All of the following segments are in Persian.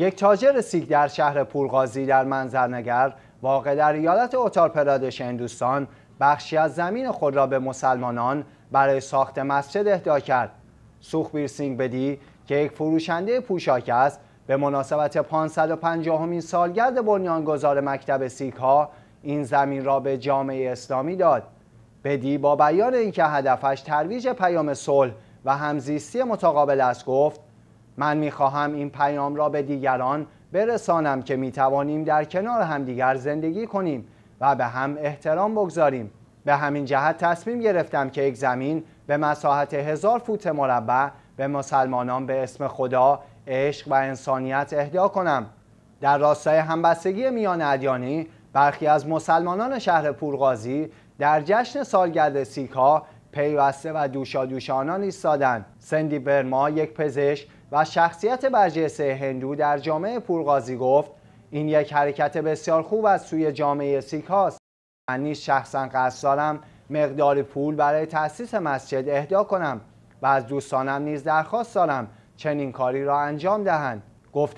یک تاجر سیک در شهر پولغازی در منظرنگر واقع در ایالت اتار پرادش هندوستان بخشی از زمین خود را به مسلمانان برای ساخت مسجد اهدا کرد سوخبیر بیرسینگ بدی که یک فروشنده پوشاک است به مناسبت 550 سالگرد بنیانگذار مکتب سیک ها این زمین را به جامعه اسلامی داد بدی با بیان اینکه هدفش ترویج پیام صلح و همزیستی متقابل است گفت من میخواهم این پیام را به دیگران برسانم که میتوانیم در کنار همدیگر زندگی کنیم و به هم احترام بگذاریم به همین جهت تصمیم گرفتم که یک زمین به مساحت هزار فوت مربع به مسلمانان به اسم خدا عشق و انسانیت اهدا کنم در راستای همبستگی میان ادیانی برخی از مسلمانان شهر پورغازی در جشن سالگرد سیکا پیوسته و دوشادوشانان ایستادند سندی برما یک پزشک و شخصیت برجسته هندو در جامعه پورغازی گفت این یک حرکت بسیار خوب از سوی جامعه سیک هاست من نیز شخصا قصد دارم مقدار پول برای تأسیس مسجد اهدا کنم و از دوستانم نیز درخواست دارم چنین کاری را انجام دهند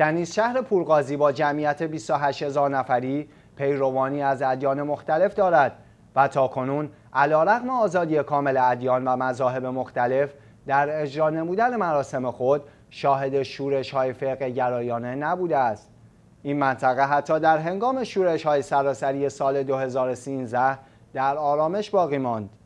نیز شهر پورغازی با جمعیت 28 هزار نفری پیروانی از ادیان مختلف دارد و تا کنون علا رقم آزادی کامل ادیان و مذاهب مختلف در اجرا نمودن مراسم خود شاهد شورش های فرق گرایانه نبوده است این منطقه حتی در هنگام شورش های سراسری سال 2013 در آرامش باقی ماند